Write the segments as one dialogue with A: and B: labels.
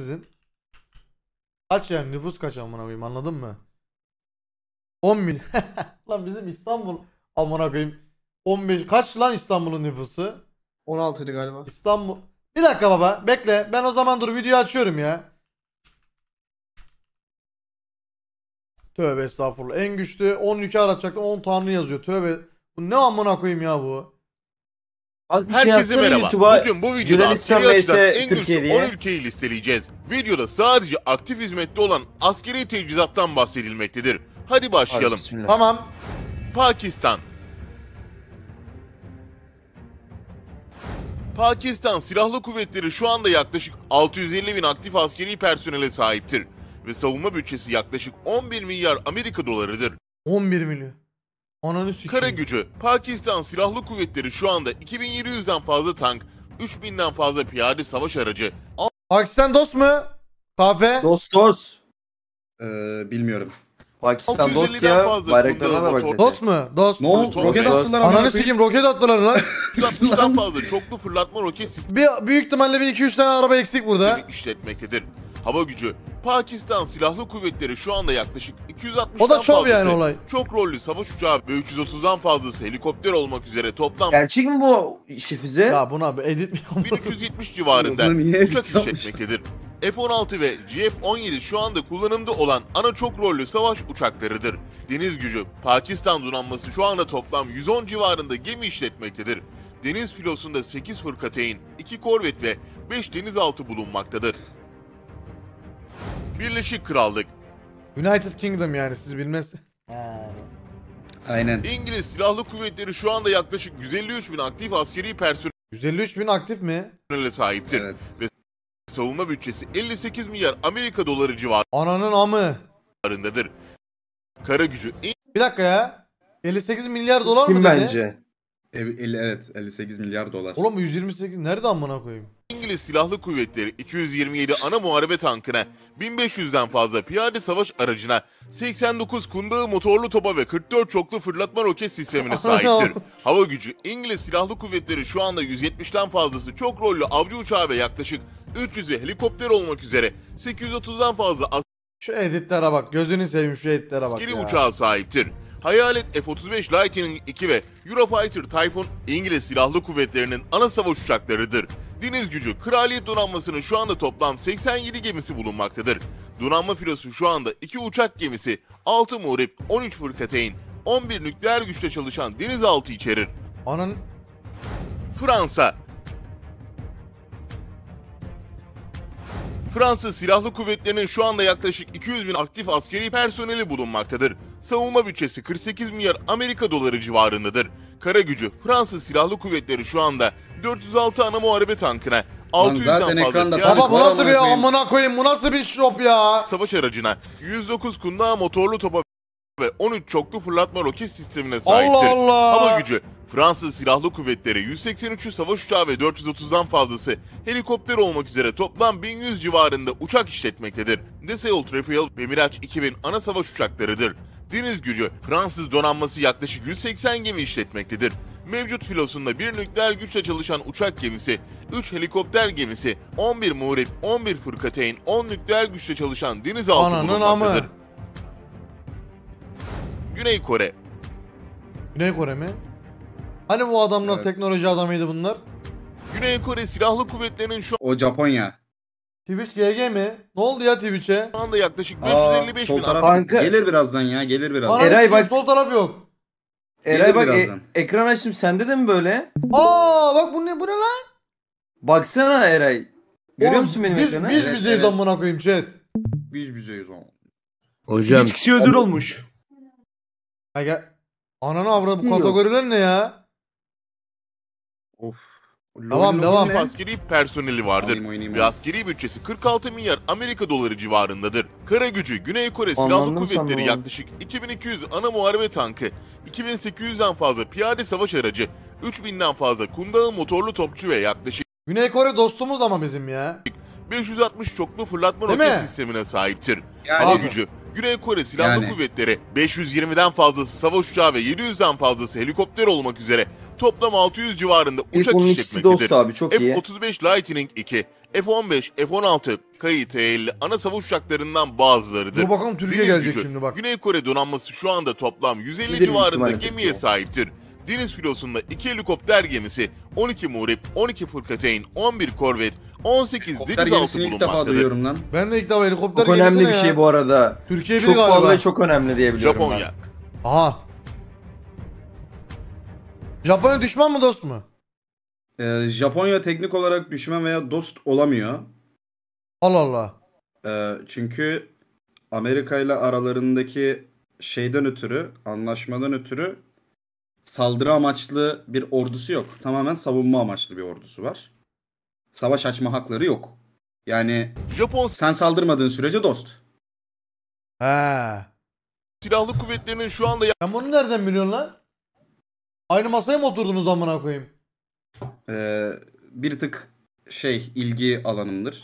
A: sizin? Kaç yani nüfus kaç amına koyayım anladın mı? 10 bin lan bizim İstanbul amına koyayım. 15 kaç lan İstanbul'un nüfusu? 16'ydı galiba. İstanbul. Bir dakika baba bekle. Ben o zaman dur videoyu açıyorum ya. Tövbe estağfurullah. En güçlü 10 ülke aratacaktım 10 tanrı yazıyor. Tövbe. Bu ne amına koyayım ya bu?
B: Şey Herkese merhaba. Bugün bu videoda askeri Asya'dan en güçlü 10 ülkeyi listeleyeceğiz. Videoda sadece aktif hizmette olan askeri teçhizattan bahsedilmektedir. Hadi başlayalım. tamam. Pakistan. Pakistan Silahlı Kuvvetleri şu anda yaklaşık 650 bin aktif askeri personele sahiptir ve savunma bütçesi yaklaşık 11 milyar Amerika dolarıdır.
A: 11 milyon. Ananı sikeyim.
B: Kara gücü, Pakistan Silahlı Kuvvetleri şu anda 2700'den fazla tank, 3000'den fazla piyade savaş aracı.
A: Pakistan dost mu? Kahve. Dost dost. Ee, bilmiyorum. Pakistan dost ya. Bayraklarına da bak zaten. Dost mu? Dost. No, roket attılar. Ananı sikeyim roket attılar lan. 60'dan fazla çoklu fırlatma roket sistemi. Bir, büyük ihtimalle bir 2-3 tane araba eksik burada.
B: işletmektedir hava gücü. Pakistan Silahlı Kuvvetleri şu anda yaklaşık 260'dan O da şov fazlası yani olay. çok rollü savaş uçağı ve 330'dan fazlası helikopter olmak üzere toplam Gerçek
C: mi bu
A: Şefize? Ya bunu abi 1370
B: civarında uçak işletmektedir. F-16 ve GF-17 şu anda kullanımda olan ana çok rollü savaş uçaklarıdır. Deniz gücü, Pakistan donanması şu anda toplam 110 civarında gemi işletmektedir. Deniz filosunda 8 fırkateyn, 2 korvet ve 5 denizaltı bulunmaktadır. Birleşik Krallık,
A: United Kingdom yani siz bilmez.
B: Aynen. İngiliz Silahlı Kuvvetleri şu anda yaklaşık 153 bin aktif askeri personel 153 bin aktif mi? sahiptir. Evet. Ve savunma bütçesi 58 milyar Amerika doları Ananın amı. civarındadır. Kara gücü Bir dakika ya. 58 milyar dolar mı Kim dedi? bence? evet 58
A: milyar dolar. Oğlum 128 Nereden amına koyayım?
B: İngiliz Silahlı Kuvvetleri 227 ana muharebe tankına, 1500'den fazla piyade savaş aracına, 89 kundağı motorlu topa ve 44 çoklu fırlatma roket sistemine sahiptir. Hava gücü İngiliz Silahlı Kuvvetleri şu anda 170'ten fazlası çok rollü avcı uçağı ve yaklaşık 300'ü helikopter olmak üzere 830'dan fazla
A: Şu editlere bak. Gözünü seveyim şu editlere bak Skiri ya. uçağa
B: sahiptir. Hayalet F-35 Lightning II ve Eurofighter Typhoon İngiliz Silahlı Kuvvetleri'nin ana savaş uçaklarıdır. Deniz gücü Kraliyet Donanması'nın şu anda toplam 87 gemisi bulunmaktadır. Donanma filosu şu anda 2 uçak gemisi, 6 muhrip, 13 fırkateyn, 11 nükleer güçle çalışan denizaltı içerir. Onun Fransa Fransa Silahlı Kuvvetleri'nin şu anda yaklaşık 200 bin aktif askeri personeli bulunmaktadır. Savunma bütçesi 48 milyar Amerika doları civarındadır. Kara gücü Fransa Silahlı Kuvvetleri şu anda 406 ana muharebe tankına, 600'den fazla Baba bu nasıl bir amına koyayım bu nasıl bir şop ya? savaş aracına, 109 kundağa motorlu topa ve 13 çoklu fırlatma roket sistemine sahiptir. Allah Allah! Hava gücü Fransız Silahlı Kuvvetleri 183 savaş uçağı ve 430'dan fazlası helikopter olmak üzere toplam 1100 civarında uçak işletmektedir. Dassault Trefil ve Mirage 2000 ana savaş uçaklarıdır. Deniz gücü Fransız donanması yaklaşık 180 gemi işletmektedir. Mevcut filosunda bir nükleer güçle çalışan uçak gemisi, 3 helikopter gemisi, 11 muhrip, 11 fırkateyn, 10 nükleer güçle çalışan denizaltı bulunmaktadır. Ama. Güney Kore.
A: Güney Kore mi? Hani bu adamlar Evet. teknoloji adamıydı bunlar? Güney Kore Silahlı Kuvvetleri'nin şu O Japonya. Twitch GG mi? Ne oldu ya Twitch'e? anda yaklaşık Aa, 555 bin sol taraf Kanka- gelir
D: birazdan ya gelir birazdan. Ana
A: Eray bak- sol taraf yok. Eray bak e- ekran açtım sende de mi böyle? Aa bak bu ne bu ne lan?
C: Baksana Eray. Görüyor Oğlum, musun benim biz, ekranı? Biz Evet, bizeyiz evet.
A: amına koyayım chat. Biz bizeyiz o.
C: Hocam kişi ödül
A: olmuş. Ya Ananı avra bu kategoriler ne ya?
B: Of. Devam devam. Tamam. askeri personeli vardır. Oynayayım, Ve askeri bütçesi 46 milyar Amerika doları civarındadır. Kara gücü Güney Kore Silahlı Anladım, Kuvvetleri yaklaşık 2200 ana muharebe tankı, 2800'den fazla piyade savaş aracı, 3000'den fazla kundağı motorlu topçu ve yaklaşık Güney Kore dostumuz ama bizim ya. 560 çoklu fırlatma Değil roket sistemine sahiptir. Yani Hava gücü Güney Kore Silahlı yani. Kuvvetleri 520'den fazlası savaş uçağı ve 700'den fazlası helikopter olmak üzere toplam 600 civarında uçak İlk işletmektedir. F-35 Lightning 2, F-15, F-16, KT-50 ana savaş uçaklarından bazılarıdır. Dur bakalım Türkiye Deniz gelecek gücü, şimdi bak. Güney Kore donanması şu anda toplam 150 Gidelim civarında gemiye sahiptir. Deniz filosunda iki helikopter gemisi, 12 muhrip, 12 fırkateyn, 11 korvet, 18 Helikopter denizaltı gemisini bulunmaktadır. lan.
C: Ben de
A: ilk defa helikopter
B: Çok önemli bir gemisine şey
C: bu arada. Türkiye bir Çok pahalı ve çok önemli diye biliyorum ben. Japonya.
A: Aha. Japonya düşman mı dost mu?
D: Ee, Japonya teknik olarak düşman veya dost olamıyor. Allah Allah. Ee, çünkü Amerika ile aralarındaki şeyden ötürü, anlaşmadan ötürü saldırı amaçlı bir ordusu yok. Tamamen savunma amaçlı bir ordusu var. Savaş açma hakları yok. Yani Japon
A: sen saldırmadığın sürece dost. He. silahlı kuvvetlerinin şu anda yap- bunu nereden biliyorsun lan? Aynı masaya mı oturdunuz amına koyayım?
D: Ee, bir tık şey ilgi alanımdır.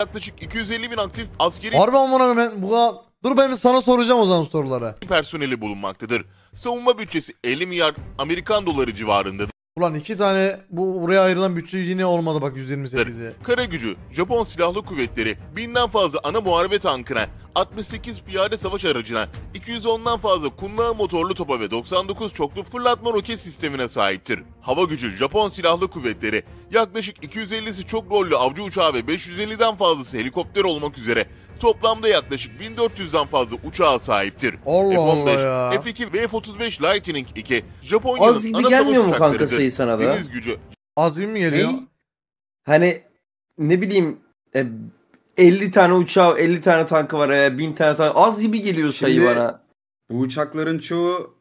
B: yaklaşık 250 bin aktif askeri Harbi
A: amına koyayım bu kadar Dur ben sana soracağım o zaman soruları.
B: personeli bulunmaktadır. Savunma bütçesi 50 milyar Amerikan doları civarındadır.
A: Ulan iki tane bu buraya ayrılan bütçe yine olmadı bak 128'i.
B: Kara gücü, Japon Silahlı Kuvvetleri, binden fazla ana muharebe tankına, 68 piyade savaş aracına, 210'dan fazla kundağı motorlu topa ve 99 çoklu fırlatma roket sistemine sahiptir. Hava gücü, Japon Silahlı Kuvvetleri, yaklaşık 250'si çok rollü avcı uçağı ve 550'den fazlası helikopter olmak üzere toplamda yaklaşık 1400'den fazla uçağa sahiptir. Allah F-15, Allah ya. F-2 ve F-35 Lightning II Az gibi ana gelmiyor mu kanka uçaklarıdır. Şey sayı sana da? Deniz gücü
C: Az gibi mi geliyor? Ney? Hani ne bileyim e, 50 tane uçağı, 50 tane tankı var ya, e, 1000 tane tank. Az gibi geliyor sayı Şimdi- bana.
D: Bu uçakların çoğu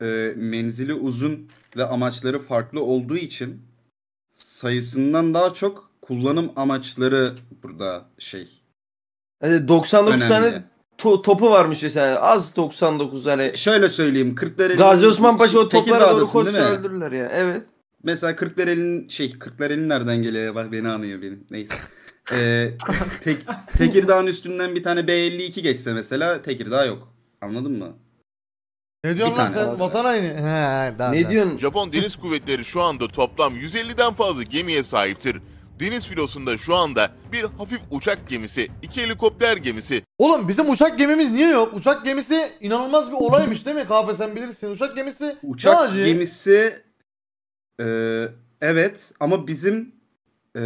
D: e, menzili uzun ve amaçları farklı olduğu için sayısından daha çok kullanım amaçları burada şey Hani 99 Önemli. tane to- topu varmış mesela. Az
C: 99 hani. Şöyle söyleyeyim. 40 Gazi Osman Paşa o toplara doğru koşsa
D: öldürürler ya. Evet. Mesela 40 şey 40 nereden geliyor? Bak beni anıyor benim. Neyse. ee, tek, Tekirdağ'ın üstünden bir tane B52 geçse mesela Tekirdağ yok. Anladın
B: mı?
A: Ne diyorsun Bir lan sen? alsın. aynı. He, he, Ne tamam. diyorsun?
B: Japon Deniz Kuvvetleri şu anda toplam 150'den fazla gemiye sahiptir deniz filosunda şu anda bir hafif uçak gemisi, iki helikopter gemisi.
A: Oğlum bizim uçak gemimiz niye yok? Uçak gemisi inanılmaz bir olaymış değil mi? Kahve sen bilirsin. Uçak gemisi Uçak acil. gemisi
D: e, evet ama bizim e,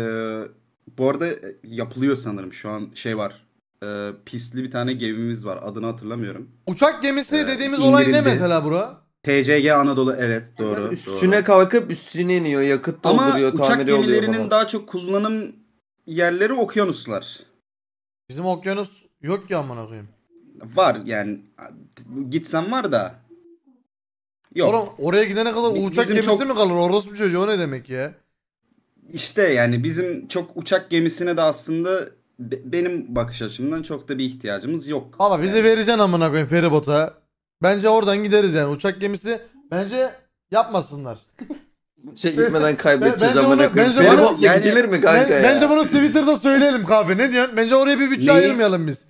D: bu arada yapılıyor sanırım şu an şey var. E, pisli bir tane gemimiz var. Adını hatırlamıyorum.
A: Uçak gemisi E, dediğimiz olay ne mesela
D: bura? TCG Anadolu evet doğru. Yani üstüne doğru. kalkıp üstüne iniyor yakıt dolduruyor Ama uçak gemilerinin daha çok kullanım yerleri okyanuslar. Bizim okyanus yok ya amına koyayım. Var yani gitsen var da. Yok. Oğlum, oraya gidene kadar uçak bizim gemisi çok... mi kalır? Orası
A: bir çocuğu ne demek ya?
D: İşte yani bizim çok uçak gemisine de aslında be- benim bakış açımdan çok da bir ihtiyacımız yok.
A: Ama bize yani. vereceksin amına koyayım feribota. Bence oradan gideriz yani uçak gemisi. Bence yapmasınlar. Şey gitmeden kaybedeceğiz zamanı. bence bunu- koyayım. bence bunu- yani- gidilir mi kanka Ben- ya? bence bunu Twitter'da söyleyelim kahve. Ne diyorsun? Bence oraya bir bütçe Neyi? ayırmayalım biz.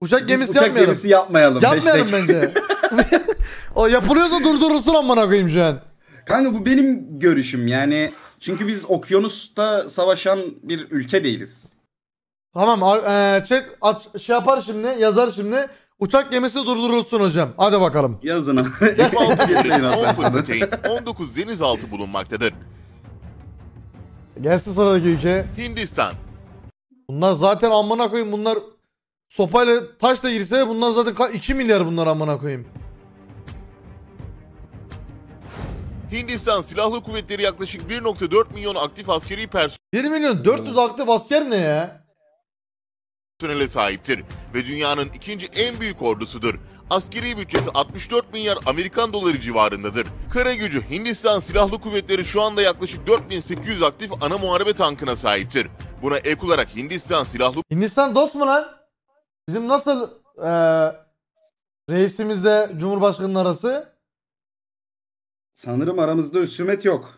A: Uçak Biz gemisi uçak yapmayalım. gemisi yapmayalım. Yapmayalım bence. o yapılıyorsa durdurulsun amına koyayım şu an. Kanka bu benim görüşüm
D: yani. Çünkü biz okyanusta savaşan bir ülke değiliz.
A: Tamam ar- eee, chat aç- şey yapar şimdi yazar şimdi. Uçak gemisi durdurulsun hocam. Hadi bakalım.
B: Yazın. 26 gemileyin 10 aslında. fırkateyn, 19 denizaltı bulunmaktadır.
A: Gelsin sıradaki ülke. Hindistan, Bunlar zaten amına koyayım bunlar sopayla taşla da girse bunlar zaten ka- 2 milyar bunlar amına koyayım.
B: Hindistan Silahlı Kuvvetleri yaklaşık 1.4 milyon aktif askeri personel 1 milyon 400 aktif
A: asker ne ya?
B: tünele sahiptir ve dünyanın ikinci en büyük ordusudur. Askeri bütçesi 64 milyar Amerikan doları civarındadır. Kara gücü Hindistan Silahlı Kuvvetleri şu anda yaklaşık 4800 aktif ana muharebe tankına sahiptir. Buna ek olarak Hindistan Silahlı
A: Hindistan dost mu lan? Bizim nasıl eee reisimizle Cumhurbaşkanı'nın arası? Sanırım aramızda husumet yok.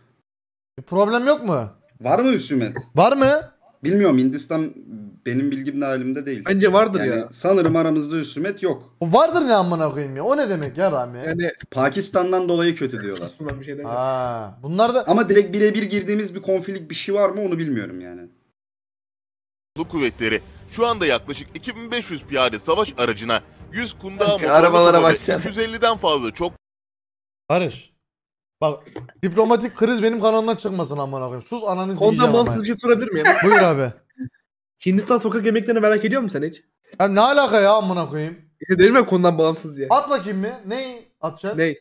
D: Bir problem yok mu? Var mı husumet? Var mı? Bilmiyorum Hindistan benim bilgim dahilimde değil. Bence vardır yani ya. Sanırım aramızda husumet yok. O vardır ne amına koyayım ya. O
A: ne demek ya Rami? Yani
D: Pakistan'dan dolayı kötü diyorlar. bir şey demiyorum. bunlar da Ama direkt birebir girdiğimiz bir konflik bir şey var mı onu bilmiyorum yani.
B: Bu kuvvetleri şu anda yaklaşık 2500 piyade savaş aracına 100 kundağa motorlu arabalara baksana. 350'den fazla çok
A: Barış. Bak diplomatik kriz benim kanalımdan çıkmasın amına koyayım. Sus ananı Ondan yiyeceğim. bağımsız bir ama. şey sorabilir miyim? Buyur abi. Hindistan sokak yemeklerini merak ediyor musun sen hiç? Ya ne alaka ya amına koyayım? İşte derim ya konudan bağımsız ya. At bakayım mı? Neyi atacaksın? Ney?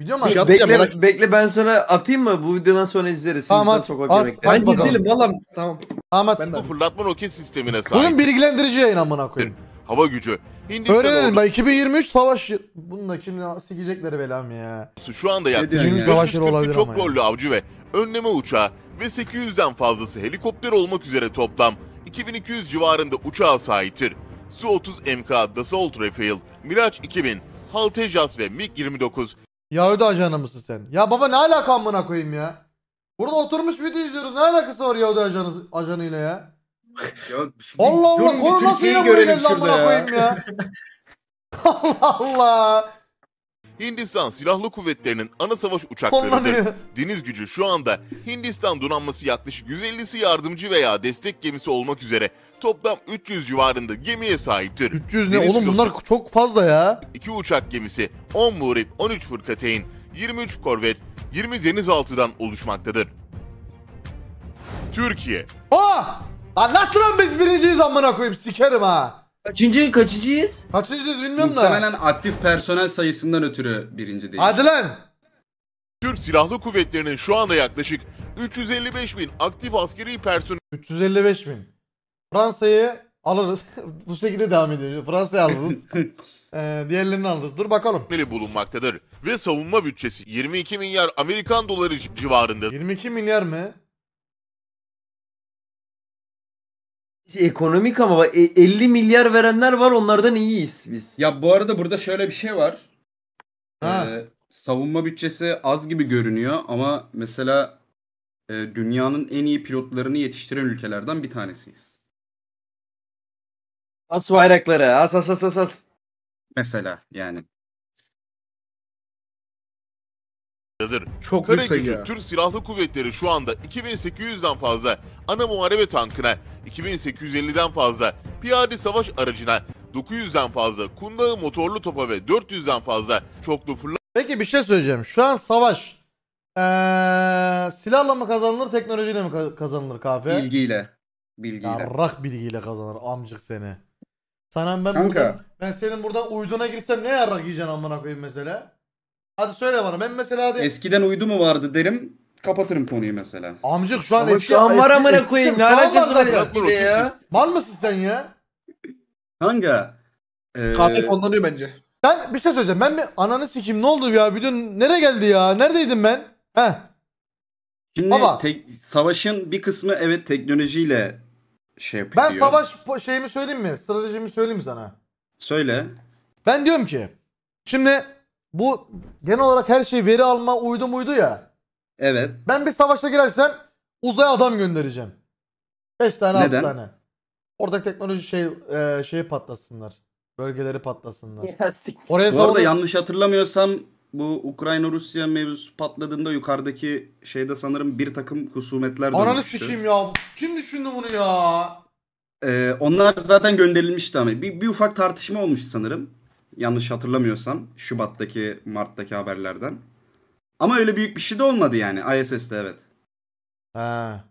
B: Biliyor musun? Şey bekle,
A: bekle ben sana atayım mı? Bu videodan
C: sonra
B: izleriz. Tamam at, sokak at, yemekleri. Ben bakalım. izleyelim valla. Tamam. Tamam at. Bu fırlatma roket sistemine sahip. Bunun bilgilendirici yayın amına koyayım. Hava gücü. Hindistan Öğrenelim ben 2023 savaş...
A: Bununla şimdi sikecekler belam ya.
B: Şu anda yaklaşık 540 çok gollü avcı ve önleme uçağı ve 800'den fazlası helikopter olmak üzere toplam 2200 civarında uçağa sahiptir. Su-30 MK Dassault Rafale, Mirage 2000, Haltejas ve MiG-29.
A: Yahudi ajanı mısın sen? Ya baba ne alaka amına koyayım ya? Burada oturmuş video izliyoruz. Ne alakası var Yahudi ajanı, ajanıyla ya?
B: ya şimdi Allah Allah konu nasıl yine buraya geldi amına koyayım ya?
A: Allah Allah.
B: Hindistan Silahlı Kuvvetleri'nin ana savaş uçaklarıdır. Deniz gücü şu anda Hindistan donanması yaklaşık 150'si yardımcı veya destek gemisi olmak üzere toplam 300 civarında gemiye sahiptir. 300 ne Deniz oğlum bunlar
A: çok fazla ya.
B: 2 uçak gemisi, 10 muhrip, 13 fırkateyn, 23 korvet, 20 denizaltıdan oluşmaktadır. Türkiye.
A: Aa! Ah! Lan nasıl lan biz birinciyiz amına koyayım sikerim ha. Kaçıncı kaçıncıyız? Kaçıncıyız bilmiyorum da. Muhtemelen
D: aktif personel
B: sayısından ötürü birinci değil. Hadi lan. Türk Silahlı Kuvvetleri'nin şu anda yaklaşık 355 bin aktif askeri personel.
A: 355 bin. Fransa'yı alırız. Bu şekilde devam ediyoruz. Fransa'yı alırız.
B: ee, diğerlerini alırız. Dur bakalım. bulunmaktadır ve savunma bütçesi 22 milyar Amerikan doları civarında. 22 milyar mı?
C: Biz ekonomik ama 50 e, milyar verenler var onlardan iyiyiz
D: biz. Ya bu arada burada şöyle bir şey var. Ha. Ee, savunma bütçesi az gibi görünüyor ama mesela e, dünyanın en iyi pilotlarını yetiştiren ülkelerden bir tanesiyiz.
C: As bayrakları as as as. as.
D: Mesela yani.
B: dadır. Çok Kara gücü ya. Türk Silahlı Kuvvetleri şu anda 2800'den fazla ana muharebe tankına, 2850'den fazla piyade savaş aracına, 900'den fazla kundağı motorlu topa ve 400'den fazla çoklu fırlat... Peki bir şey
A: söyleyeceğim. Şu an savaş ee, silahla mı kazanılır, teknolojiyle mi kazanılır kahve? Bilgiyle. Bilgiyle. Yarrak bilgiyle kazanır amcık seni. Sana ben buradan, ben senin buradan uyduna girsem ne yarrak yiyeceksin amına koyayım mesela? Hadi söyle bana ben mesela diyeyim.
D: Eskiden uydu mu vardı derim. Kapatırım konuyu
A: mesela. Amcık şu an Ama şu an var amına koyayım. Ne mal alakası var eskide ya? Mal mısın sen ya? Kanka. Ee... Kahve fonlanıyor bence. Ben bir şey söyleyeceğim. Ben bir ananı sikeyim ne oldu ya? Video nereye geldi ya? Neredeydim ben? He.
D: Şimdi Baba. Tek, savaşın bir kısmı evet teknolojiyle şey yapıyor. Ben savaş
A: şeyimi söyleyeyim mi? Stratejimi söyleyeyim mi sana? Söyle. Ben diyorum ki şimdi bu genel olarak her şey veri alma uydu muydu ya. Evet. Ben bir savaşa girersem uzaya adam göndereceğim. 5 tane 6 tane. Oradaki teknoloji şey e, şeyi patlasınlar. Bölgeleri patlasınlar. Oraya Bu arada yanlış
D: hatırlamıyorsam bu Ukrayna-Rusya mevzusu patladığında yukarıdaki şeyde sanırım bir takım husumetler Ananı dönmüştü. sikeyim
A: ya. Kim düşündü bunu ya?
D: Ee, onlar zaten gönderilmişti ama bir, bir ufak tartışma olmuş sanırım. Yanlış hatırlamıyorsam Şubat'taki, Mart'taki haberlerden. Ama öyle büyük bir şey de olmadı yani ISS'te evet. Ha.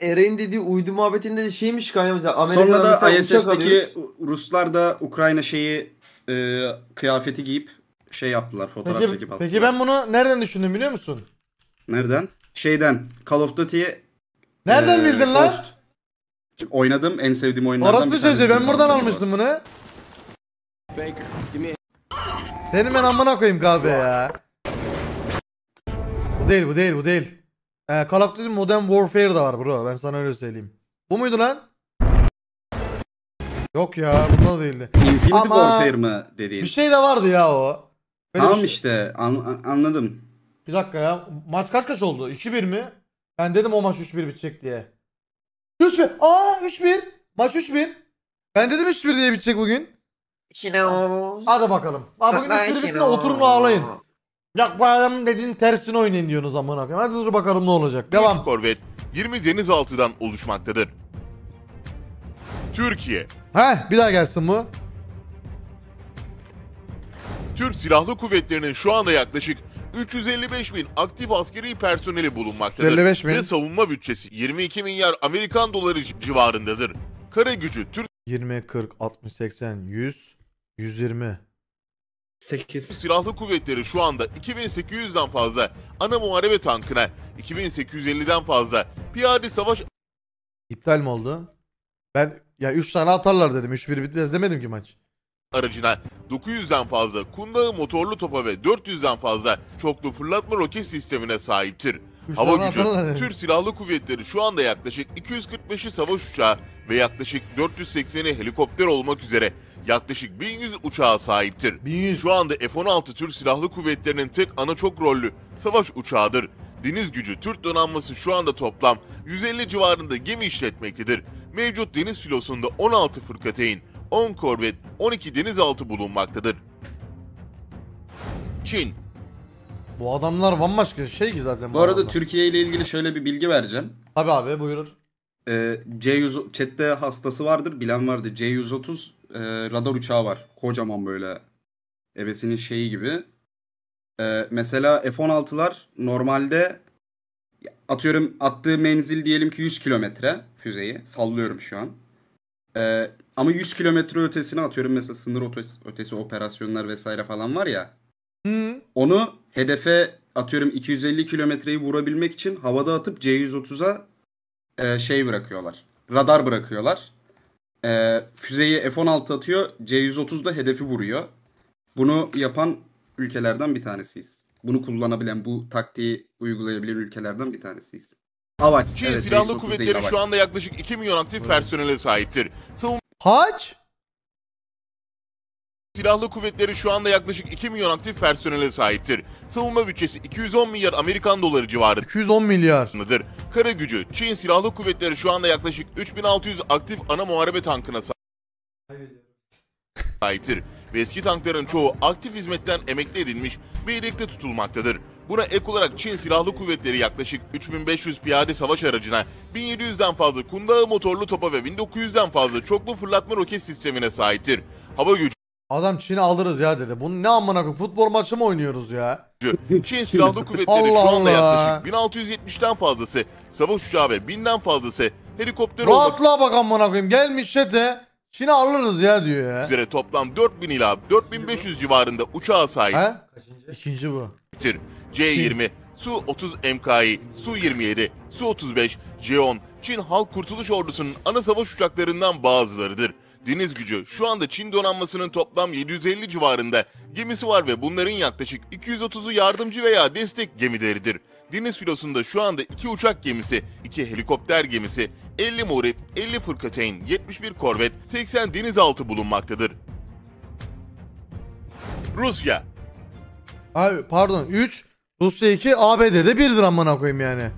D: Eren dediği uydu muhabbetinde de şeymiş kanka mesela Sonra da mesela ISS'teki Ruslar da Ukrayna şeyi e, kıyafeti giyip şey yaptılar fotoğraf Peki, çekip attılar. peki
A: ben bunu nereden düşündüm biliyor musun?
D: Nereden? Şeyden Call of Duty'ye
A: Nereden e, bildin lan?
D: Oynadım en sevdiğim oyunlardan Orası bir sözü ben buradan
A: almıştım bunu. Baker, give me Senin ben amına koyayım kahve ya. Bu değil bu değil bu değil. Ee, Call of Duty Modern Warfare da var bro ben sana öyle söyleyeyim. Bu muydu lan? Yok ya bunda da değildi. Infinite Ama Warfare
D: mı dediğin? Bir şey de
A: vardı ya o. Böyle tamam şey-
D: işte an- anladım.
A: Bir dakika ya. Maç kaç kaç oldu? 2-1 mi? Ben dedim o maç 3-1 bitecek diye. 3-1. Aa 3-1. Maç 3-1. Ben dedim 3-1 diye bitecek bugün. Şinoz. Hadi bakalım. Abi bugün de tribüsüne oturun ağlayın. Ya bu adam dediğin tersini oynayın diyorsunuz amına koyayım. Hadi dur bakalım ne
B: olacak. Devam. 3 korvet 20 denizaltıdan oluşmaktadır. Türkiye,
A: He bir daha gelsin bu.
B: Türk Silahlı Kuvvetleri'nin şu anda yaklaşık 355 bin aktif askeri personeli bulunmaktadır. 355 bin. Ve savunma bütçesi 22 milyar Amerikan doları civarındadır. Kara gücü Türk
A: 20, 40, 60, 80, 100. 120.
B: 8. Silahlı kuvvetleri şu anda 2800'den fazla ana muharebe tankına, 2850'den fazla piyade savaş
A: İptal mi oldu? Ben ya 3 tane atarlar dedim. 3-1 bitmez demedim ki maç.
B: aracına, 900'den fazla kundağı motorlu topa ve 400'den fazla çoklu fırlatma roket sistemine sahiptir. Hava gücü, Türk Silahlı Kuvvetleri şu anda yaklaşık 245'i savaş uçağı ve yaklaşık 480'i helikopter olmak üzere yaklaşık 1100 uçağa sahiptir. 1100. Şu anda F-16 Türk Silahlı Kuvvetleri'nin tek ana çok rollü savaş uçağıdır. Deniz gücü Türk donanması şu anda toplam 150 civarında gemi işletmektedir. Mevcut deniz filosunda 16 fırkateyn, 10 korvet, 12 denizaltı bulunmaktadır.
A: Çin, bu adamlar bambaşka şey ki zaten. Bu, bu arada
B: Türkiye ile
D: ilgili şöyle bir bilgi vereceğim. Tabi abi buyurur. Ee, C100 chatte hastası vardır bilen vardı. C130 e, radar uçağı var. Kocaman böyle ebesinin şeyi gibi. Ee, mesela F-16'lar normalde atıyorum attığı menzil diyelim ki 100 kilometre füzeyi sallıyorum şu an. Ee, ama 100 kilometre ötesine atıyorum mesela sınır ötesi, ötesi operasyonlar vesaire falan var ya. Hı. Onu hedefe atıyorum 250 kilometreyi vurabilmek için havada atıp C-130'a e, şey bırakıyorlar. Radar bırakıyorlar. E, füzeyi F-16 atıyor. C-130 da hedefi vuruyor. Bunu yapan ülkelerden bir tanesiyiz. Bunu kullanabilen, bu taktiği uygulayabilen ülkelerden bir tanesiyiz. Avaç. Çin evet, Silahlı Kuvvetleri değil, şu anda
B: yaklaşık 2 milyon aktif personele sahiptir. Savun Kaç? Silahlı kuvvetleri şu anda yaklaşık 2 milyon aktif personele sahiptir. Savunma bütçesi 210 milyar Amerikan doları civarı. 210 milyar. Kara gücü, Çin silahlı kuvvetleri şu anda yaklaşık 3600 aktif ana muharebe tankına sahiptir. Ve eski tankların çoğu aktif hizmetten emekli edilmiş ve yedekte tutulmaktadır. Buna ek olarak Çin Silahlı Kuvvetleri yaklaşık 3500 piyade savaş aracına, 1700'den fazla kundağı motorlu topa ve 1900'den fazla çoklu fırlatma roket sistemine sahiptir. Hava gücü
A: Adam Çin'i alırız ya dedi. Bunu ne amına koyayım futbol maçı mı oynuyoruz ya?
B: Çin Silahlı Kuvvetleri Allah şu anda yaklaşık 1670'ten fazlası savaş uçağı ve 1000'den fazlası helikopter olmak Rahatlığa bak amına koyayım. Gelmiş çete. Çin'i alırız ya diyor ya. üzere toplam 4000 ila 4500 civarında uçağa sahiptir. He? İkinci bu. C-20, Su-30 MKI, Su-27, Su-35, C-10, Çin Halk Kurtuluş Ordusu'nun ana savaş uçaklarından bazılarıdır deniz gücü şu anda Çin donanmasının toplam 750 civarında gemisi var ve bunların yaklaşık 230'u yardımcı veya destek gemileridir. Deniz filosunda şu anda 2 uçak gemisi, 2 helikopter gemisi, 50 morip, 50 fırkateyn, 71 korvet, 80 denizaltı bulunmaktadır. Rusya
A: Abi pardon 3, Rusya 2, ABD'de 1'dir amına koyayım yani.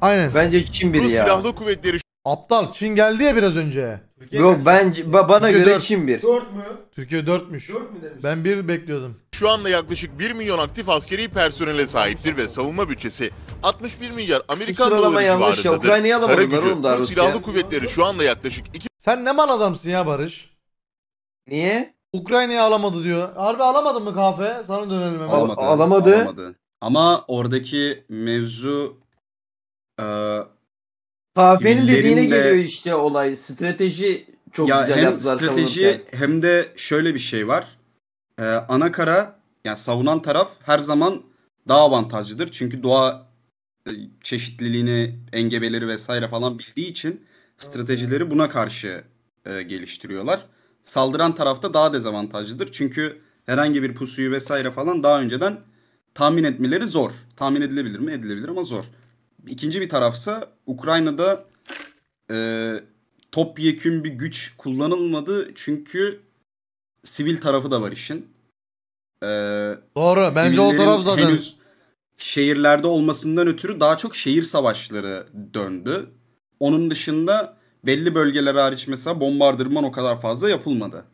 A: Aynen. Bence Çin biri Rus Silahlı Kuvvetleri Aptal Çin geldi ya biraz önce. Türkiye Yok bence ba- bana Türkiye göre dört. Çin bir. 4 mü? Türkiye 4'müş. 4 mü demiş? Ben 1 bekliyordum.
B: Şu anda yaklaşık 1 milyon aktif askeri personele sahiptir ve savunma bütçesi 61 milyar Amerikan Bu sıralama doları yanlış ya. civarındadır. Ukrayna'yı alamadılar Karagücü, Rusya. silahlı kuvvetleri şu anda yaklaşık 2 Sen
A: ne mal adamsın ya Barış. Niye? Ukrayna'yı alamadı diyor. Harbi alamadın mı kahve? Sana dönelim hemen. Al- Alamadı. Alamadı.
D: Ama oradaki mevzu e, Kahvenin dediğine de, geliyor işte olay. Strateji çok ya güzel hem yaptılar. Hem strateji savunurken. hem de şöyle bir şey var. Ee, ana yani savunan taraf her zaman daha avantajlıdır. Çünkü doğa e, çeşitliliğini, engebeleri vesaire falan bildiği için stratejileri buna karşı e, geliştiriyorlar. Saldıran tarafta daha dezavantajlıdır. Çünkü herhangi bir pusuyu vesaire falan daha önceden tahmin etmeleri zor. Tahmin edilebilir mi? Edilebilir ama zor ikinci bir tarafsa Ukrayna'da e, topyekün bir güç kullanılmadı çünkü sivil tarafı da var işin. E, Doğru bence o taraf zaten. Henüz şehirlerde olmasından ötürü daha çok şehir savaşları döndü. Onun dışında belli bölgeler hariç mesela bombardıman o kadar fazla yapılmadı.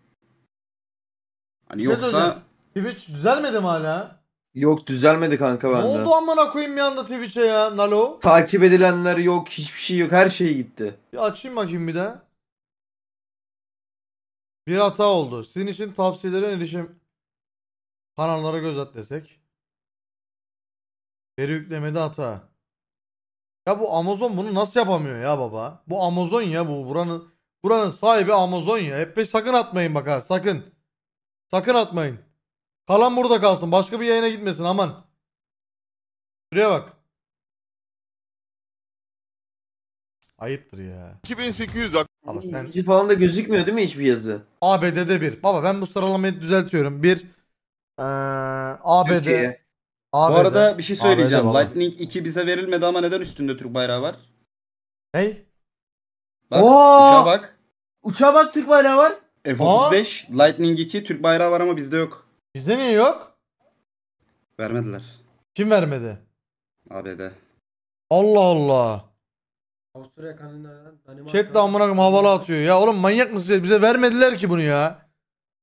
D: Hani şey yoksa...
A: Twitch düzelmedi mi hala?
D: Yok düzelmedi kanka Ne bende.
C: oldu
A: amına koyayım bir anda Twitch'e ya Nalo?
C: Takip edilenler yok, hiçbir şey yok. Her şey gitti.
A: Bir açayım bakayım bir de. Bir hata oldu. Sizin için tavsiyelerin erişim kanallara göz at desek. Veri yüklemede hata. Ya bu Amazon bunu nasıl yapamıyor ya baba? Bu Amazon ya bu buranın buranın sahibi Amazon ya. Hep bir sakın atmayın bak ha sakın. Sakın atmayın. Kalan burada kalsın. Başka bir yayına gitmesin aman. Şuraya bak.
B: Ayıptır ya. 2800 ak- sen.
A: falan da gözükmüyor değil mi hiçbir yazı? ABD'de bir. Baba ben bu sıralamayı düzeltiyorum. Bir. Ee, ABD. ABD. Bu arada bir şey söyleyeceğim. ABD
D: Lightning 2 bize verilmedi ama neden üstünde Türk bayrağı var? Hey.
A: Bak, Oo! uçağa
D: bak. Uçağa bak Türk bayrağı var. F-35, Lightning 2 Türk bayrağı var ama bizde yok. Bizde niye yok?
A: Vermediler. Kim vermedi? ABD.
B: Allah Allah.
C: Avusturya Kanada,
B: Danimarka. Chat de amına koyayım havalı atıyor. Ya oğlum manyak mısınız? Bize vermediler ki bunu ya.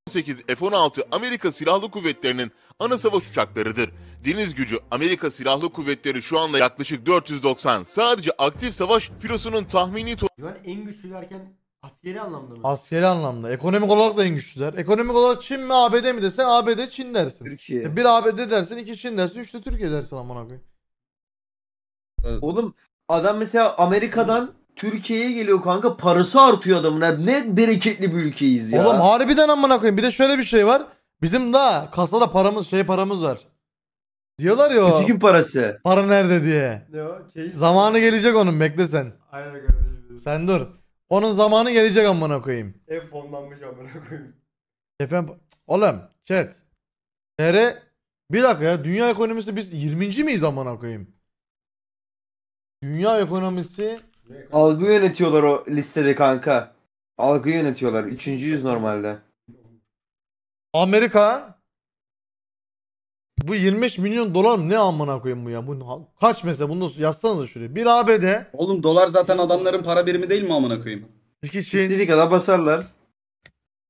B: 18 F-16 Amerika Silahlı Kuvvetleri'nin ana savaş uçaklarıdır. Deniz gücü Amerika Silahlı Kuvvetleri şu anda yaklaşık 490. Sadece aktif savaş filosunun tahmini... to- Yunan en güçlülerken Askeri anlamda
A: mı? Askeri anlamda. Ekonomik olarak da en güçlüler. Ekonomik olarak Çin mi ABD mi desen ABD Çin dersin. Türkiye. E, bir ABD dersin, iki Çin dersin, üç de Türkiye dersin amına koyayım. Oğlum adam mesela Amerika'dan Türkiye'ye geliyor kanka parası artıyor adamın. Ne bereketli bir ülkeyiz ya. Oğlum harbiden amına koyayım. Bir de şöyle bir şey var. Bizim daha kasada paramız şey paramız var. Diyorlar ya o, parası. para nerede diye. Ne o? Zamanı gelecek onun bekle sen.
C: Aynen kardeşim.
A: Sen dur. Onun zamanı gelecek amına koyayım.
C: Ev fonlanmış amına koyayım.
A: Efendim oğlum chat. TR bir dakika ya dünya ekonomisi biz 20. miyiz amına koyayım? Dünya ekonomisi
C: Algı yönetiyorlar o listede kanka. Algı yönetiyorlar. yüz normalde.
A: Amerika bu 25 milyon dolar mı? Ne amına koyayım bu ya? Bu kaç mesela? Bunu yazsanıza şuraya. Bir ABD.
D: Oğlum dolar zaten adamların para birimi değil mi amına koyayım?
A: İki şey. İstediği kadar basarlar.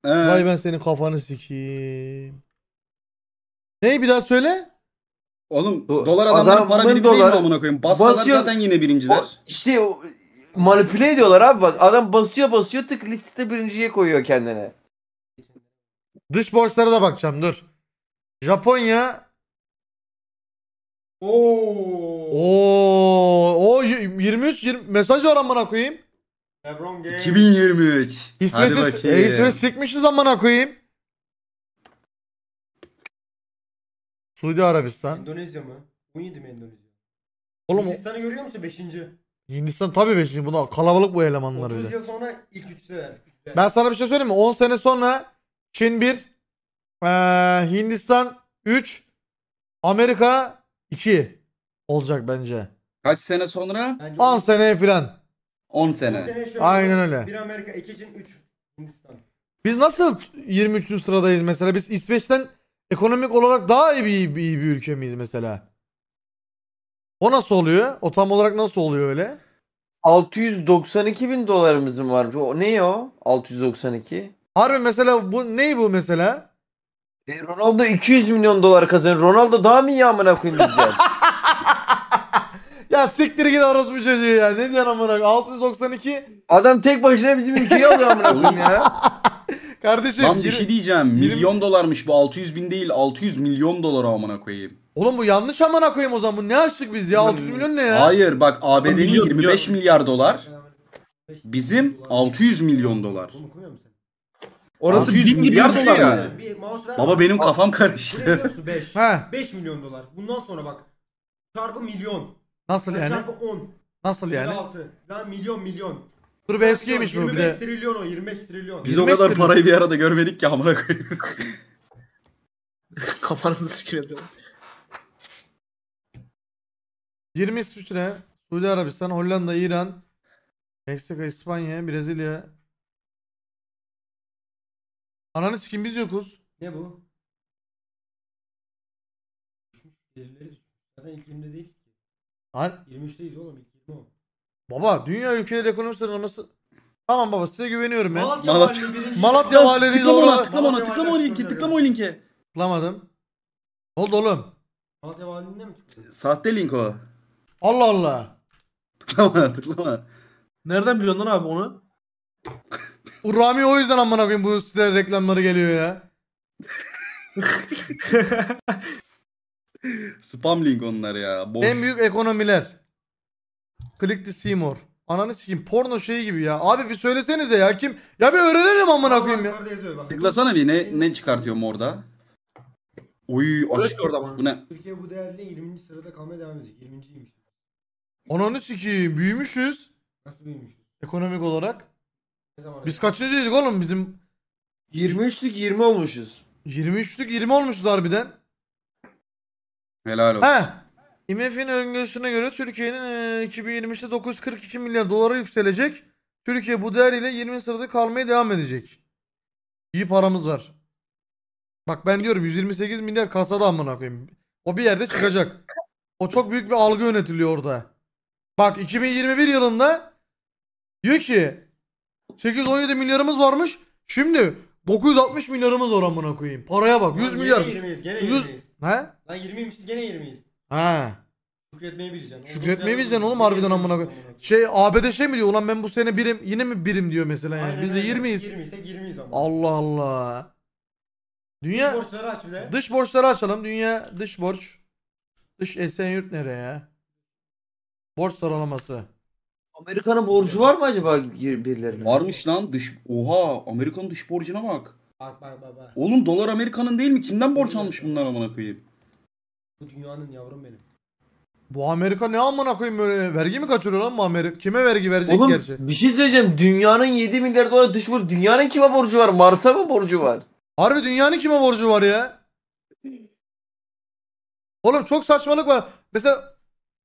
A: Ee, Vay ben senin kafanı sikeyim. Neyi bir daha söyle? Oğlum dolar adamların adamın para birimi değil mi doları- amına koyayım? Bassalar Basıyor. zaten
C: yine birinciler. İşte işte o- manipüle ediyorlar abi bak. Adam basıyor basıyor tık listede
A: birinciye koyuyor kendine. Dış borçlara da bakacağım dur. Japonya
D: Oo.
A: Oo, o 23 20 mesaj var amına koyayım. Lebron Game. 2023. Hadi İsveç'i bakayım. E, İsveç sikmişiz amına koyayım. Suudi Arabistan.
C: Endonezya mı? 17 mi Endonezya? Oğlum o- Hindistan'ı görüyor musun? 5.
A: Hindistan tabii beşinci. Buna kalabalık bu elemanlar 30 öyle. yıl
C: sonra ilk üçteler. Ben
A: sana bir şey söyleyeyim mi? 10 sene sonra Çin 1, Hindistan 3, Amerika 2 olacak bence. Kaç sene sonra? Bence 10 seneye filan. 10 sene. Aynen öyle. Bir
C: Amerika, iki Çin, üç Hindistan.
A: Biz nasıl 23. sıradayız mesela? Biz İsveç'ten ekonomik olarak daha iyi bir, bir, bir ülke miyiz mesela? O nasıl oluyor? O tam olarak nasıl oluyor öyle? 692 bin dolarımızın varmış? O, ne o?
C: 692. Harbi mesela bu ney bu mesela? E, Ronaldo 200 milyon dolar kazanıyor. Ronaldo daha mı iyi amına koyayım bizden? ya siktir git
A: orospu çocuğu ya. Ne diyorsun amına 692
D: Adam tek başına bizim
C: ülkeyi alıyor amına koyayım
A: ya.
D: kardeşim. Lan bir şey diyeceğim. Milyon dolarmış bu 600 bin değil 600 milyon dolar amına koyayım. Oğlum bu yanlış amına koyayım o zaman. Bu ne açtık biz ya? 600
A: milyon ne ya? Hayır
D: bak ABD'nin 25 milyar dolar. Bizim 600 milyon dolar. Bunu koyuyor musun? Orası 100 milyar şey dolar mı? Yani. Baba benim kafam karıştı.
C: 5. Ha. 5 milyon dolar. Bundan sonra bak. Çarpı milyon. Nasıl yani? Çarpı 10. Nasıl yani? 6. Daha milyon milyon. Dur be eskiymiş bu bir de. 25 trilyon o 25
A: trilyon. Biz 25
D: o kadar trilyon. parayı bir arada görmedik ki amına koyayım. Kafanızı
A: sikiriz 20 İsviçre, Suudi Arabistan, Hollanda, İran, Meksika, İspanya, Brezilya, Ananı sikim biz yokuz. Ne bu? Düşmüş, Zaten ilk 20'de değil ki. Lan 23'teyiz oğlum ilk 20 o. baba dünya ülkeler ekonomi sıralaması. Tamam baba size güveniyorum ben. Malatya Malatya-
D: Valiliği
C: birinci. Malatya valiliği Tıklama ona, doğru. tıklama ona,
A: tıklama o linki, tıklama o linki. Tıklamadım. Ne Oldu oğlum.
D: Malatya Valiliği'nde mi çıktı?
A: Sahte link o. Allah Allah. Tıklama, tıklama. Nereden biliyorsun lan abi onu? Urami o yüzden amına koyayım bu site reklamları geliyor ya.
D: Spam link onlar ya. Boş. En
A: büyük ekonomiler. Click to see more. Ananı sikeyim porno şeyi gibi ya. Abi bir söylesenize ya kim? Ya bir öğrenelim amına koyayım ya.
D: Tıklasana bir ne ne çıkartıyorum orada.
A: Oy açık orada Bu ne?
C: Türkiye bu değerli 20. sırada kalmaya devam edecek. 20.ymiş.
A: Ananı sikeyim büyümüşüz. Nasıl büyümüş? Ekonomik olarak zaman Biz kaçıncıydık oğlum bizim? 23'lük 20 olmuşuz. 23'lük 20 olmuşuz harbiden. Helal olsun. He. IMF'in öngörüsüne göre Türkiye'nin 2023'te e, 942 milyar dolara yükselecek. Türkiye bu değer ile 20 sırada kalmaya devam edecek. İyi paramız var. Bak ben diyorum 128 milyar kasada amına koyayım. O bir yerde çıkacak. O çok büyük bir algı yönetiliyor orada. Bak 2021 yılında diyor ki 8-17 milyarımız varmış. Şimdi 960 milyarımız var amına koyayım. Paraya bak 100 Lan milyar. Gene 20'yiz gene 100... 20'yiz. He?
C: Lan 20'ymişiz gene 20'yiz.
A: He. Şükretmeyi bileceksin. Şükretmeyi bileceksin oğlum harbiden amına koyayım. Şey ABD şey mi diyor ulan ben bu sene birim yine mi birim diyor mesela yani. Aynen, Biz de 20'yiz. 20
D: ise 20'yiz ama.
A: Allah Allah. Dünya dış borçları aç bile. Dış borçları açalım. Dünya dış borç. Dış Esenyurt nereye? Borç sıralaması.
D: Amerika'nın borcu var mı acaba birilerine? Varmış lan dış. Oha Amerika'nın dış borcuna bak. Bak bak bak. bak. Oğlum dolar Amerika'nın değil mi? Kimden borç almış bunlar amına koyayım?
C: Bu dünyanın yavrum benim.
A: Bu Amerika ne amına koyayım böyle vergi mi kaçırıyor lan bu Amerika? Kime vergi verecek Oğlum, gerçi? bir şey söyleyeceğim. Dünyanın 7 milyar dolar dış borcu. Dünyanın kime borcu var? Mars'a mı borcu var? Harbi dünyanın kime borcu var ya? Oğlum çok saçmalık var. Mesela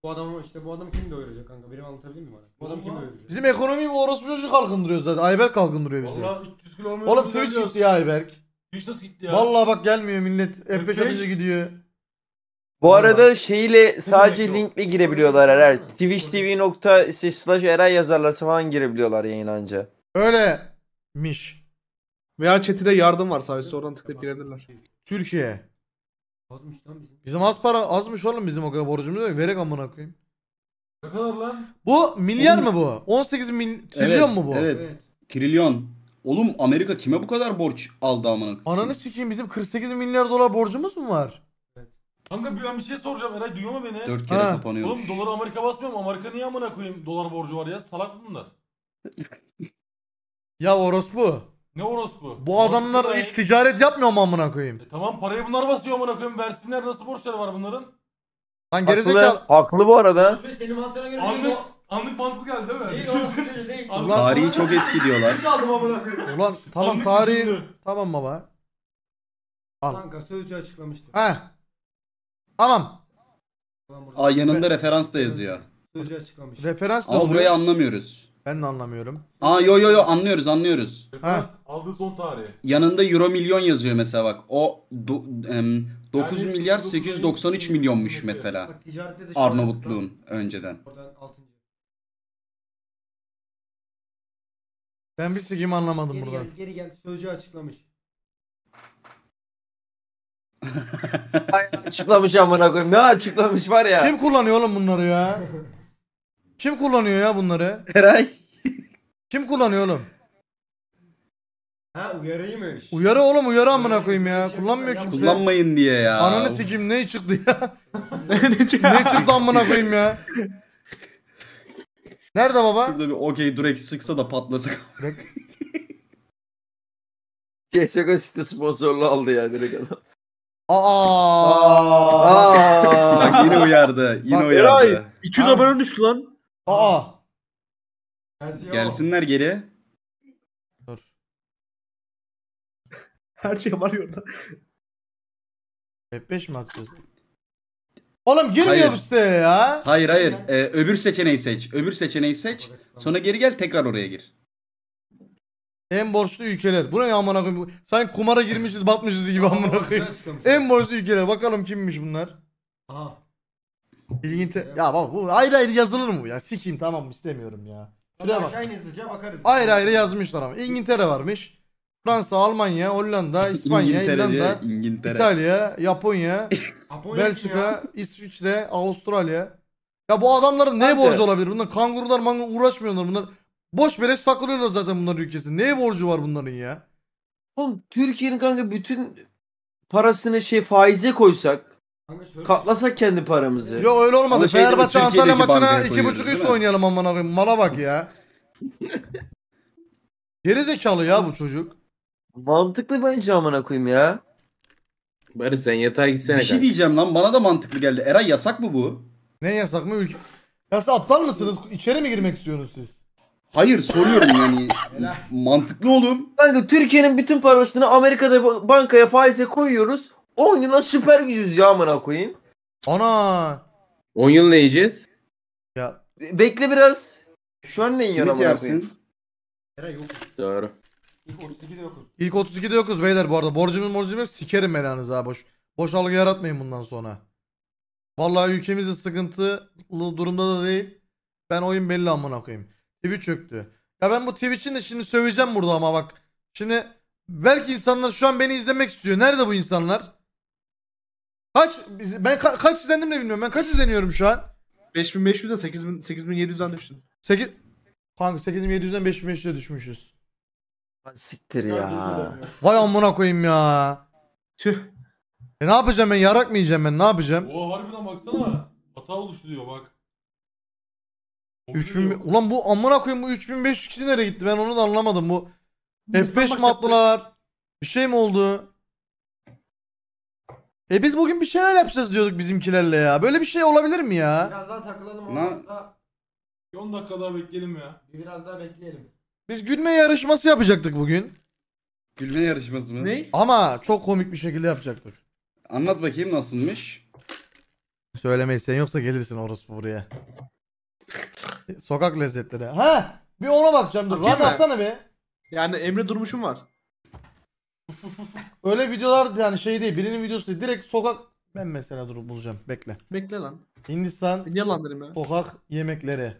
C: bu adamı işte bu adam kim doyuracak kanka? Biri anlatabilir mi bana? Bu adam kim doyuracak?
A: Bizim ekonomiyi bu orospu çocuğu kalkındırıyor zaten. Ayberk kalkındırıyor bizi. Valla 300 kilo olmuyor. Oğlum Twitch gitti ya Ayberk. Twitch nasıl gitti ya? Valla bak gelmiyor millet. F5 atınca gidiyor.
C: Bu Vallahi. arada şeyle sadece linkle girebiliyorlar herhalde. Twitch TV nokta şey slash eray yazarlarsa falan girebiliyorlar yayın anca.
A: Miş. Veya chat'e yardım var sadece oradan tıklayıp girebilirler. Türkiye.
C: Azmış lan bizim.
A: Bizim az para azmış oğlum bizim o kadar borcumuz yok. Verek amına koyayım. Ne kadar lan? Bu milyar mı bu? 18 mil trilyon mu bu? Evet. Evet. Trilyon. Oğlum
D: Amerika kime bu kadar borç aldı amına? koyayım?
A: Ananı sikeyim bizim 48 milyar dolar borcumuz mu var? Evet. Kanka bir- ben bir şey soracağım Eray duyuyor mu beni? Dört kere Ha. kapanıyor. Oğlum dolar Amerika basmıyor mu? Amerika niye amına koyayım dolar borcu var ya? Salak mı bunlar? Ya orospu. Ne orospu? Bu adamlar hiç ne? ticaret yapmıyor mu amına koyayım? E tamam parayı bunlar basıyor amına koyayım versinler nasıl borçları var bunların? Lan gerizekalı. Haklı, bu arada. Ve senin mantığına göre değil Anlık, anlık mantık geldi değil mi? Değil Değil. değil. Tarihi çok eski diyorlar. Biz Ulan tamam Anlık tarihi tamam baba.
C: Al. Kanka sözcü açıklamıştı.
A: He.
D: Tamam. Aa yanında referans da yazıyor.
A: Sözcü açıklamış. Referans da Ama burayı anlamıyoruz. Ben de anlamıyorum.
D: Aa yo yo yo anlıyoruz anlıyoruz.
A: Referans aldığı son tarihi. Yanında
D: euro milyon yazıyor mesela bak. O do, em, 9 Yani milyar 893 milyonmuş mesela. Bak ticarette de Arnavutluğun önceden.
A: Ben bir sigim anlamadım Geri burada. gel,
C: geri gel. Sözcü açıklamış. Ay, açıklamış amına koyayım. Ne açıklamış var ya. Kim
A: kullanıyor oğlum bunları ya? Kim kullanıyor ya bunları? Eray. Kim kullanıyor oğlum? Ha uyarıymış. Uyarı oğlum uyarı amına koyayım ya. Kullanmıyor kimse. Kullanmayın diye ya. Ananı sikim ne çıktı ya? ne çıktı Ne amına koyayım ya?
D: Nerede baba? Şurada bir okey durek sıksa da patlasak. CSGO site sponsorluğu aldı ya direkt adam.
A: Aa!
C: Aa! Bak yine uyardı. Yine Bak, uyardı. Eray 200 abone düştü lan. Aa.
D: Gelsinler geri. Dur.
C: Her şey var orada.
A: F5 mi atacağız?
D: Oğlum
C: girmiyor bu
A: siteye ya. Hayır hayır. Ee, öbür seçeneği
D: seç. Öbür seçeneği seç. Sonra geri gel tekrar oraya gir.
A: En borçlu ülkeler. Bu ne ya amına koyayım? Sanki kumara girmişiz batmışız gibi amına koyayım. En borçlu ülkeler. Bakalım kimmiş bunlar. Aha. İlginç. Ya baba bu ayrı ayrı yazılır mı ya? Sikeyim tamam istemiyorum ya. Şuraya bak.
C: Aşağı hızlıca bakarız. Ayrı ayrı
A: yazmışlar ama. İngiltere varmış. Fransa, Almanya, Hollanda, İspanya, İrlanda, İngiltere. İtalya, Japonya, Belçika, İsviçre, Avustralya Ya bu adamların ne borcu olabilir? Bunlar kangurular manga uğraşmıyorlar bunlar. Boş beleş takılıyorlar zaten bunların ülkesi ne borcu var bunların ya? Oğlum Türkiye'nin kanka bütün parasını şey faize koysak
C: Katlasak şey kendi paramızı. Yok öyle olmadı. Ama şeyde bu, Fenerbahçe Antalya maçına bankaya iki buçuk değil
A: oynayalım aman koyayım. Mala bak ya. Gerizekalı ya bu çocuk. Mantıklı bence amına koyayım ya. Barış sen yatağa gitsene. Bir
C: şey
D: diyeceğim lan bana da mantıklı geldi. Eray yasak mı bu?
A: Ne yasak mı ülke? Ya siz aptal mısınız? İçeri mi girmek istiyorsunuz siz?
D: Hayır soruyorum yani. mantıklı oğlum.
C: Kanka Türkiye'nin bütün parasını Amerika'da bankaya faize koyuyoruz. 10 yıla süper gücüz ya amına koyayım. Ana. 10 yıl ne yiyeceğiz? Ya Bekle
A: biraz. Şu an ne yiyorsun Simit amına koyayım?
D: yersin. Era Doğru. İlk 32'de yokuz.
A: ilk 32'de yokuz beyler bu arada. Borcumuz borcumuz Sikerim belanızı ha boş. Boş algı yaratmayın bundan sonra. Vallahi ülkemiz de sıkıntılı durumda da değil. Ben oyun belli amına koyayım. Twitch çöktü. Ya ben bu Twitch'in de şimdi söveceğim burada ama bak. Şimdi belki insanlar şu an beni izlemek istiyor. Nerede bu insanlar? Kaç ben ka- kaç izlendim de bilmiyorum. Ben kaç izleniyorum şu an? 5500'den 8000 8700'den düştün. 8 Kanka 8700'den 5500'e düşmüşüz. Lan Siktir ya. Vay amına koyayım ya. Tüh. E ne yapacağım ben? Yarak mı yiyeceğim ben? Ne yapacağım? Oo harbiden baksana. Hata oluştu diyor bak. 3000 Ulan bu amına koyayım bu 3500 kişi nereye gitti? Ben onu da anlamadım. Bu F5 mi attılar? Bir şey mi oldu? E biz bugün bir şeyler yapacağız diyorduk bizimkilerle ya. Böyle bir şey olabilir mi ya? Biraz daha takılalım Lan. olmazsa Bir 10 dakika daha bekleyelim ya. biraz daha bekleyelim. Biz gülme yarışması yapacaktık bugün. Gülme yarışması mı? Ne? Ama çok komik bir şekilde yapacaktık. Anlat bakayım nasılmış. Söylemeyi yoksa gelirsin orası buraya. Sokak lezzetleri. Ha! Bir ona bakacağım dur. Atayım Lan mı? atsana Yani Emre Durmuş'um var. Öyle videolar yani şey değil. Birinin videosu değil. Direkt sokak ben mesela durup bulacağım. Bekle. Bekle lan. Hindistan e, Yalandırım ya. sokak yemekleri.